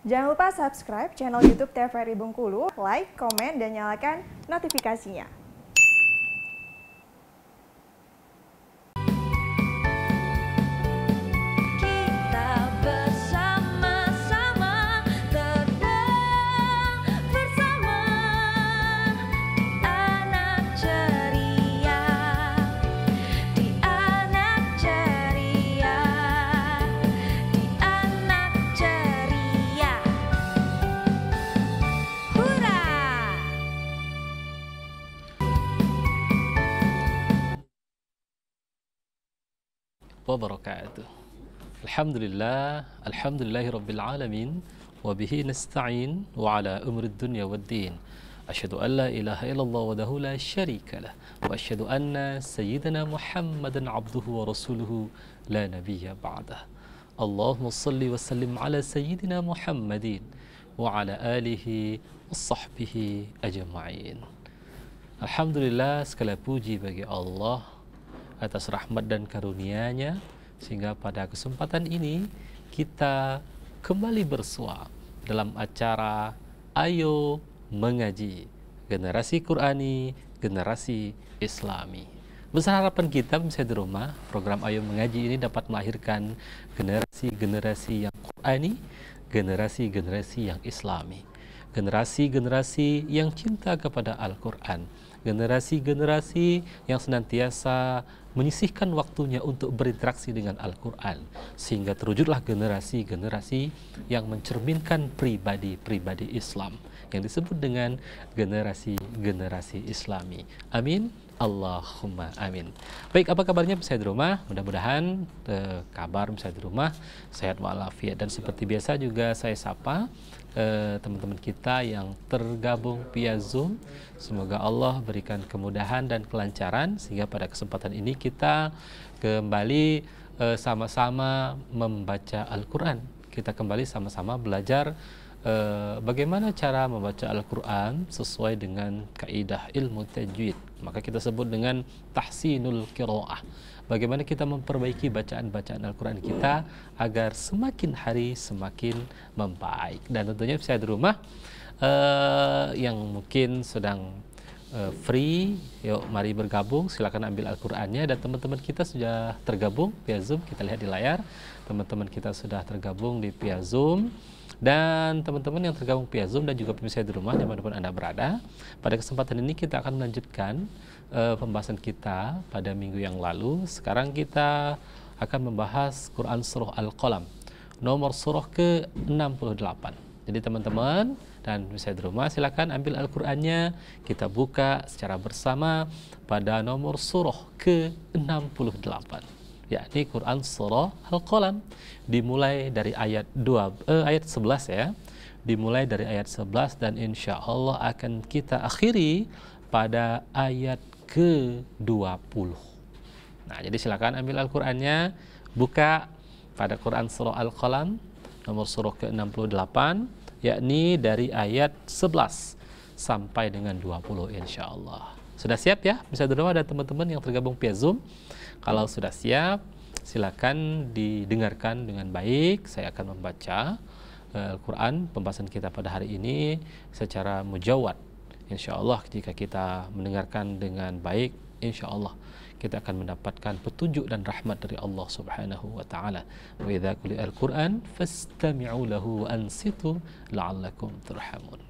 Jangan lupa subscribe channel YouTube TVRI Bengkulu, like, komen, dan nyalakan notifikasinya. وبركاته الحمد لله الحمد لله رب العالمين وبه نستعين وعلى أمر الدنيا والدين أشهد أن لا إله إلا الله وحده لا شريك له وأشهد أن سيدنا محمد عبده ورسوله لا نبي بعده اللهم صل وسلم على سيدنا محمد وعلى آله وصحبه أجمعين الحمد لله سكلا بوجي بقي الله atas rahmat dan karunia-Nya sehingga pada kesempatan ini kita kembali bersua dalam acara Ayo Mengaji Generasi Qurani Generasi Islami. Besar harapan kita misalnya di rumah, program Ayo Mengaji ini dapat melahirkan generasi-generasi yang Qurani, generasi-generasi yang Islami, generasi-generasi yang cinta kepada Al-Quran, generasi-generasi yang senantiasa menyisihkan waktunya untuk berinteraksi dengan Al-Quran sehingga terwujudlah generasi-generasi yang mencerminkan pribadi-pribadi Islam yang disebut dengan generasi-generasi Islami. Amin. Allahumma amin. Baik, apa kabarnya Bisa di rumah? Mudah-mudahan eh, kabar bisa di rumah sehat walafiat dan seperti biasa juga saya sapa teman-teman uh, kita yang tergabung via Zoom. Semoga Allah berikan kemudahan dan kelancaran sehingga pada kesempatan ini kita kembali e, sama-sama membaca Al-Qur'an. Kita kembali sama-sama belajar uh, bagaimana cara membaca Al-Qur'an sesuai dengan kaidah ilmu tajwid maka kita sebut dengan tahsinul qiraah. Bagaimana kita memperbaiki bacaan-bacaan Al-Qur'an kita agar semakin hari semakin membaik. Dan tentunya saya di rumah uh, yang mungkin sedang uh, free, yuk mari bergabung, silakan ambil Al-Qur'annya dan teman-teman kita sudah tergabung via Zoom, kita lihat di layar. Teman-teman kita sudah tergabung di via Zoom. Dan teman-teman yang tergabung via Zoom dan juga pemirsa di rumah dimanapun Anda berada, pada kesempatan ini kita akan melanjutkan uh, pembahasan kita pada minggu yang lalu. Sekarang kita akan membahas Quran Surah Al-Qalam, nomor surah ke-68. Jadi teman-teman dan pemirsa di rumah silakan ambil Al-Qur'annya, kita buka secara bersama pada nomor surah ke-68 yakni Quran surah Al-Qalam dimulai dari ayat 2 eh, ayat 11 ya dimulai dari ayat 11 dan insya Allah akan kita akhiri pada ayat ke-20 nah jadi silakan ambil Al-Qurannya buka pada Quran surah Al-Qalam nomor surah ke-68 yakni dari ayat 11 sampai dengan 20 insya Allah sudah siap ya bisa dulu ada teman-teman yang tergabung via Zoom kalau sudah siap, silakan didengarkan dengan baik. Saya akan membaca eh, Al-Quran pembahasan kita pada hari ini secara mujawad. Insya Allah jika kita mendengarkan dengan baik, insya Allah kita akan mendapatkan petunjuk dan rahmat dari Allah Subhanahu wa taala. Wa idza Qur'an fastami'u lahu wa ansitu la'allakum turhamun.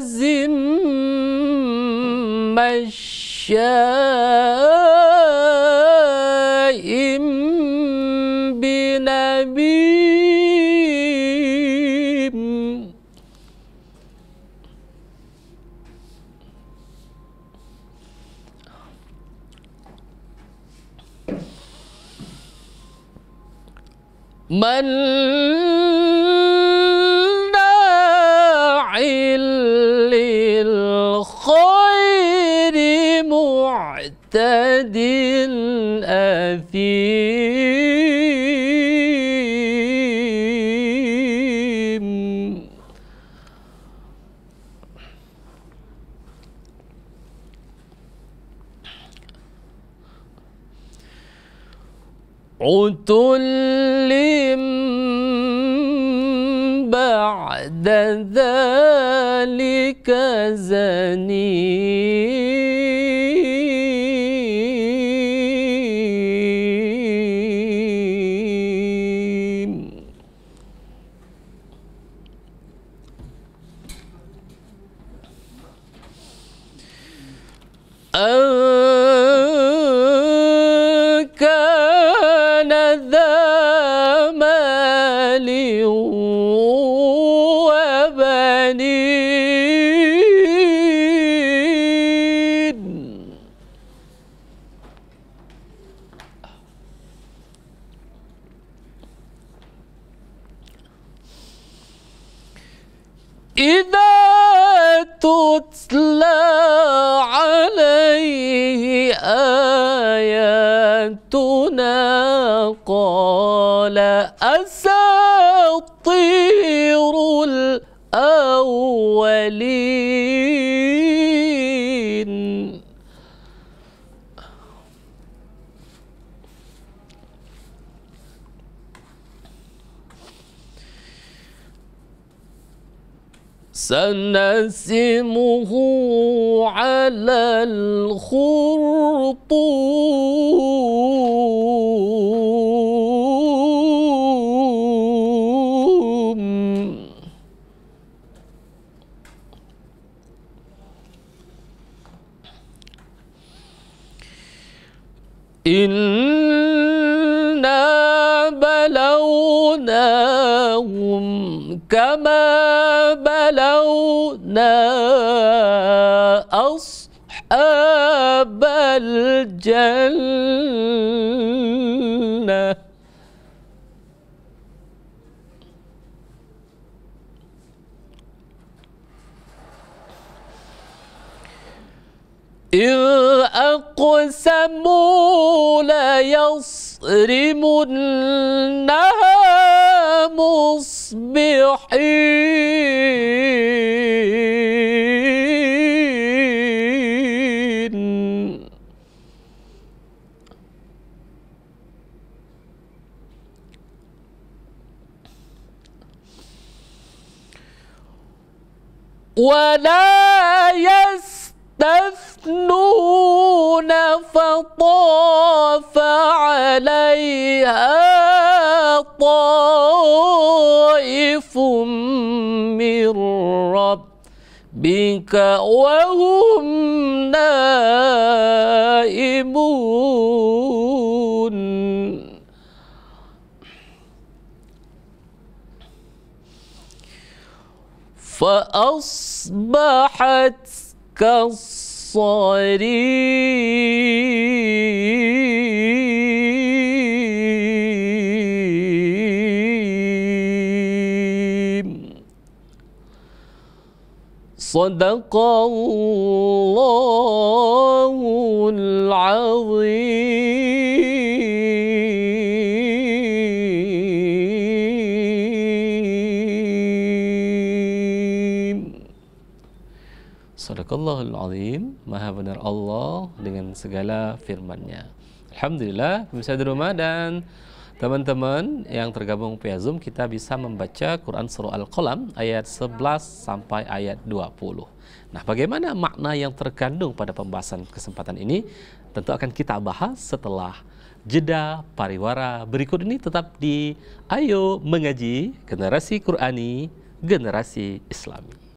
وذم مشاء بنميم من أثيم عتل بعد ذلك زنيم أن كان ذا مال وبنين إذا تتلى آياتنا قال أساطير الأولين سنسمه على الخرطوم إنا بلوناهم كما وأورثنا أصحاب الجنة إذ أقسموا ليصرمنها مصبحين ولا يستثنون فطاف عليها طائف من ربك وهم نائمون فأصبحت كالصريم صدق الله العظيم صدق الله العظيم maha benar Allah dengan segala firman-Nya Alhamdulillah bisa di rumah dan Teman-teman yang tergabung via Zoom, kita bisa membaca Quran Surah Al-Qalam ayat 11 sampai ayat 20. Nah, bagaimana makna yang terkandung pada pembahasan kesempatan ini? Tentu akan kita bahas setelah jeda pariwara berikut ini tetap di Ayo Mengaji Generasi Qurani Generasi Islami.